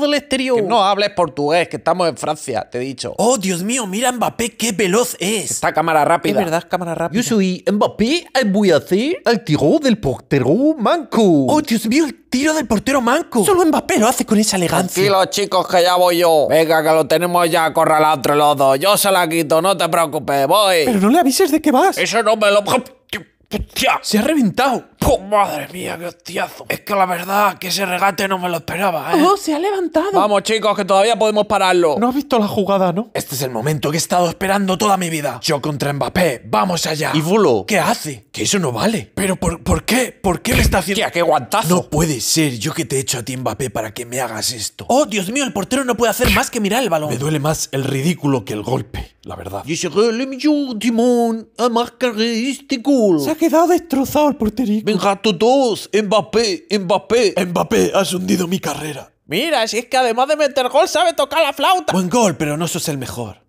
del exterior. Que no hables portugués, que estamos en Francia, te he dicho. Oh, Dios mío, mira Mbappé, qué veloz es. Esta cámara rápida. Es verdad, cámara rápida. Yo soy Mbappé, voy a hacer el tiro del portero manco. Oh, Dios mío, el tiro del portero manco. Solo Mbappé lo hace con esa elegancia. Sí, los chicos, que ya voy yo. Venga, que lo tenemos ya acorralado entre los dos. Yo se la quito, no te preocupes, voy. Pero no le avises de qué vas. Eso no me lo... Se ha reventado madre mía, qué hostiazo! Es que la verdad que ese regate no me lo esperaba, ¿eh? ¡Oh, se ha levantado! Vamos, chicos, que todavía podemos pararlo. No has visto la jugada, ¿no? Este es el momento que he estado esperando toda mi vida. Yo contra Mbappé, vamos allá. ¿Y Bulo? ¿Qué hace? Que eso no vale. ¿Pero por, por qué? ¿Por qué me está haciendo...? ¡Qué guantazo! No puede ser yo que te he hecho a ti, Mbappé, para que me hagas esto. ¡Oh, Dios mío, el portero no puede hacer más que mirar el balón! Me duele más el ridículo que el golpe, la verdad. ese Se ha quedado destrozado el porterico. Venga, todos, Mbappé, Mbappé. Mbappé, has hundido mi carrera. Mira, si es que además de meter gol sabe tocar la flauta. Buen gol, pero no sos el mejor.